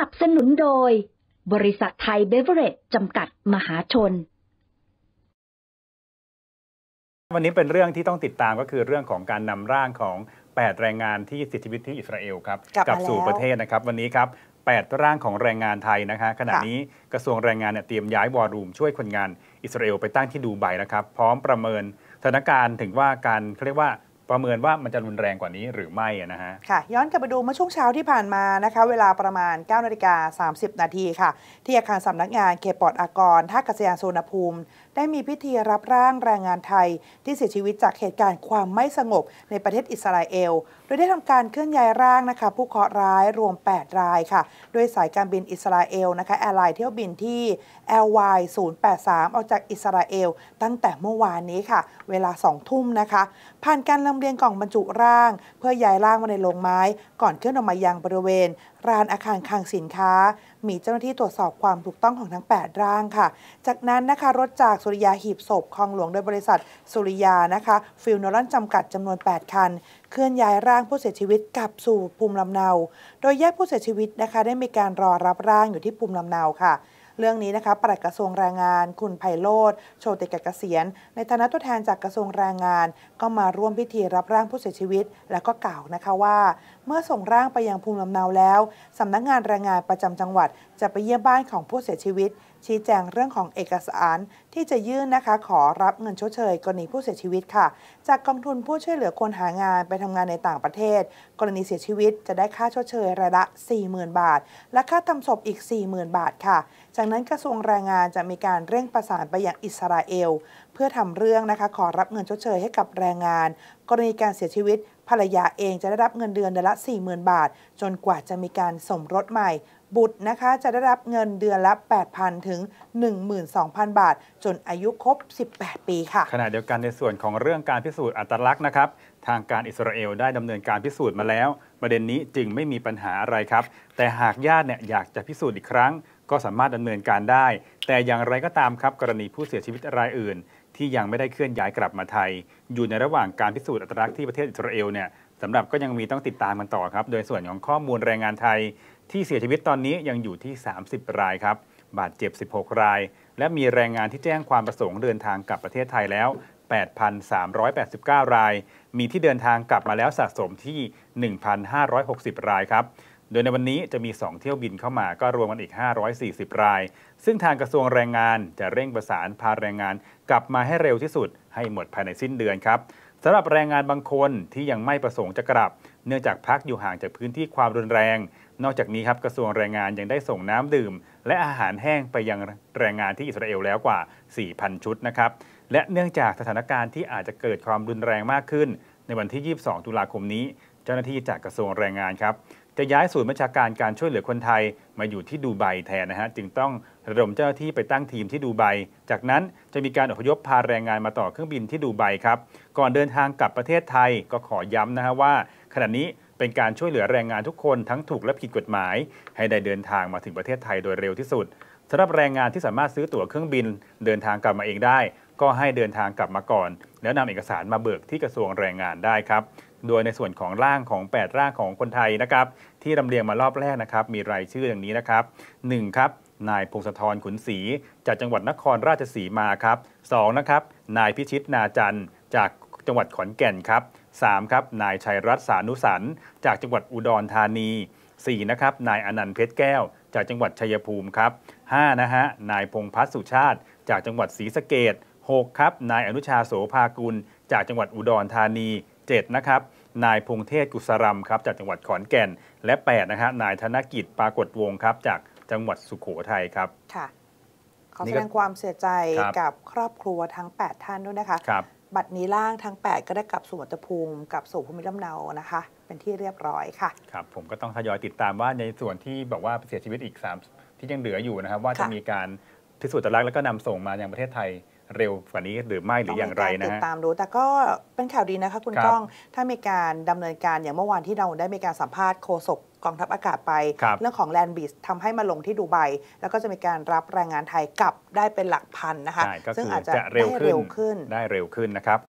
นับสนุนโดยบริษัทไทยเบเวอร์เรจจำกัดมหาชน วันนี้เป็นเรื่องที่ต้องติดตามก็คือเรื่องของการนำร่างของ8 แรงงานที่เสียชีวิตที่อิสราเอลครับกลับสู่ประเทศนะครับ วันนี้ครับ8ร่างของแรงงานไทยนะคะขณะะนี้กระทรวงแรงงานเนี่ยเตรียมย้ายวอร์รูมช่วยคนงานอิสราเอลไปตั้งที่ดูไบนะครับ พร้อมประเมินสถานการณ์ถึงว่าการเขาเรียกว่าประเมินว่ามันจะรุนแรงกว่านี้หรือไม่นะฮะ ค่ะ ย้อนกลับไปดูเมื่อช่วงเช้าที่ผ่านมานะคะ เวลาประมาณ 9นาฬิกาสานาทีค่ะ ที่อาคารสำนักงานเขตปลอดอากรท่ากาศยานสุนภูมิ ได้มีพิธีรับร่างแรงงานไทย ที่เสียชีวิตจากเหตุการณ์ความไม่สงบในประเทศอิสราเอล โดยได้ทำการเคลื่อนย้ายร่างนะคะผู้เคราะห์ร้ายรวม 8 รายค่ะโดยสายการบินอิสราเอลนะคะแอร์ไลน์เที่ยวบินที่ LY 083ออกจากอิสราเอล ตั้งแต่เมื่อวานนี้ค่ะ เวลา2ทุ่มนะคะ ผ่านการำเรียงกล่องบรรจุร่าง เพื่อย้ายร่างมาในโรงไม้ ก่อนเคลื่อนออกมายังบริเวณร้านอาคารคลังสินค้า มีเจ้าหน้าที่ตรวจสอบความถูกต้องของทั้ง 8 ร่างค่ะ จากนั้นนะคะรถจากสุริยาหีบศพคลองหลวงโดยบริษัท สุริยานะคะ ฟิลโนรันจำกัดจำนวน 8 คัน เคลื่อนย้ายร่างผู้เสียชีวิตกลับสู่ภูมิลำเนา โดยแยกผู้เสียชีวิตนะคะ ได้มีการรอรับร่างอยู่ที่ภูมิลำเนาค่ะเรื่องนี้นะคะ ปลัดกระทรวงแรงงาน คุณไพโรธโชติกเกษียณในฐานะตัวแทนจากกระทรวงแรงงาน ก็มาร่วมพิธีรับร่างผู้เสียชีวิต และก็กล่าวนะคะว่า เมื่อส่งร่างไปยังภูมิลำเนาแล้ว สำนักงานแรงงานประจำจังหวัดจะไปเยี่ยมบ้านของผู้เสียชีวิตชี้แจงเรื่องของเอกสารที่จะยื่นนะคะขอรับเงินชดเชยกรณีผู้เสียชีวิตค่ะ จากกองทุนผู้ช่วยเหลือคนหางานไปทำงานในต่างประเทศ กรณีเสียชีวิตจะได้ค่าชดเชยรายละ 40,000 บาท และค่าทำศพอีก 40,000 บาทค่ะจากนั้นกระทรวงแรงงานจะมีการเร่งประสานไปยังอิสราเอล เพื่อทำเรื่องนะคะขอรับเงินชดเชยให้กับแรงงาน กรณีการเสียชีวิต ภรรยาเองจะได้รับเงินเดือนเดือนละ 40,000 บาท จนกว่าจะมีการสมรสใหม่บุตรนะคะ จะได้รับเงินเดือนละ 8,000 ถึง 12,000 บาท จนอายุครบ 18 ปีค่ะขณะเดียวกันในส่วนของเรื่องการพิสูจน์อัตลักษณ์นะครับ ทางการอิสราเอลได้ดำเนินการพิสูจน์มาแล้ว ประเด็นนี้จึงไม่มีปัญหาอะไรครับ แต่หากญาติเนี่ยอยากจะพิสูจน์อีกครั้ง ก็สามารถดำเนินการได้ แต่อย่างไรก็ตามครับกรณีผู้เสียชีวิตรายอื่น ที่ยังไม่ได้เคลื่อนย้ายกลับมาไทย อยู่ในระหว่างการพิสูจน์อัตลักษณ์ที่ประเทศอิสราเอลเนี่ยสำหรับก็ยังมีต้องติดตามกันต่อครับ โดยส่วนของข้อมูลแรงงานไทยที่เสียชีวิตตอนนี้ยังอยู่ที่ 30 รายครับบาดเจ็บ16ราย และมีแรงงานที่แจ้งความประสงค์เดินทางกลับประเทศไทยแล้ว 8,389 ราย มีที่เดินทางกลับมาแล้วสะสมที่ 1,560 รายครับโดยในวันนี้จะมี 2 เที่ยวบินเข้ามาก็รวมกันอีก 540 ราย ซึ่งทางกระทรวงแรงงานจะเร่งประสานพาแรงงานกลับมาให้เร็วที่สุด ให้หมดภายในสิ้นเดือนครับสำหรับแรงงานบางคนที่ยังไม่ประสงค์จะกลับ เนื่องจากพักอยู่ห่างจากพื้นที่ความรุนแรงนอกจากนี้ครับกระทรวงแรงงานยังได้ส่งน้ำดื่ม และอาหารแห้งไปยังแรงงานที่อิสราเอลแล้วกว่า 4,000 ชุดนะครับ และเนื่องจากสถานการณ์ที่อาจจะเกิดความรุนแรงมากขึ้นในวันที่ 22 ตุลาคมนี้ เจ้าหน้าที่จากกระทรวงแรงงานครับ จะย้ายศูนย์บัญชาการการช่วยเหลือคนไทยมาอยู่ที่ดูไบแทนนะฮะจึงต้องระดมเจ้าหน้าที่ไปตั้งทีมที่ดูไบจากนั้นจะมีการอพยพพาแรงงานมาต่อเครื่องบินที่ดูไบครับ ก่อนเดินทางกลับประเทศไทยก็ขอย้ำนะฮะว่า ขณะนี้เป็นการช่วยเหลือแรงงานทุกคนทั้งถูกและผิดกฎหมาย ให้ได้เดินทางมาถึงประเทศไทยโดยเร็วที่สุด สำหรับแรงงานที่สามารถซื้อตั๋วเครื่องบิน เดินทางกลับมาเองได้ ก็ให้เดินทางกลับมาก่อน แล้วนำเอกสารมาเบิกที่กระทรวงแรงงานได้ครับ โดยในส่วนของร่างของ 8 ร่างของคนไทยนะครับที่ลำเลียงมารอบแรกนะครับมีรายชื่ออย่างนี้นะครับ1ครับนายพงศธรขุนศรีจากจังหวัดนครราชสีมาครับ 2นะครับนายพิชิตนาจันจากจังหวัดขอนแก่นครับ 3 ครับ นายชัยรัตน์สานุสันจากจังหวัดอุดรธานี 4 นะครับ นายอนันต์เพชรแก้ว จากจังหวัดชัยภูมิครับ 5นะฮะ นายพงพัฒสุชาติ จากจังหวัดศรีสะเกด6ครับ นายอนุชาโสภากุล จากจังหวัดอุดรธานี7นะครับ นายพงเทศกุศรัมครับจากจังหวัดขอนแก่น และ 8นะฮะ นายธนกิจปรากฏวงครับ จากจังหวัดสุขโขทัยครับ ค่ะขอแสดงความเสียใจกับครอบครัวทั้ง 8 ท่านด้วยนะคะ ครับบัตรนี้ล่างทั้ง 8 ก็ได้กลับสู่วัตภูมิกับสู่ภูมิลำเนานะคะเป็นที่เรียบร้อยค่ะครับผมก็ต้องทยอยติดตามว่าในส่วนที่บอกว่าเสียชีวิตอีก 3 ที่ยังเหลืออยู่นะครับว่าจะมีการพิสูจน์ตลักแล้วก็นำส่งมายังประเทศไทยเร็วกว่านี้หรือไม่หรืออย่างไรนะฮะติดตามดู แต่ก็เป็นข่าวดีนะคะคุณก้องถ้ามีการดำเนินการอย่างเมื่อวานที่เราได้มีการสัมภาษณ์โฆษกกองทัพอากาศไปเรื่องของแลนด์บิสทำให้มาลงที่ดูไบแล้วก็จะมีการรับแรงงานไทยกลับได้เป็นหลักพันนะคะซึ่งอาจจะเร็วขึ้นได้เร็วขึ้นนะครับ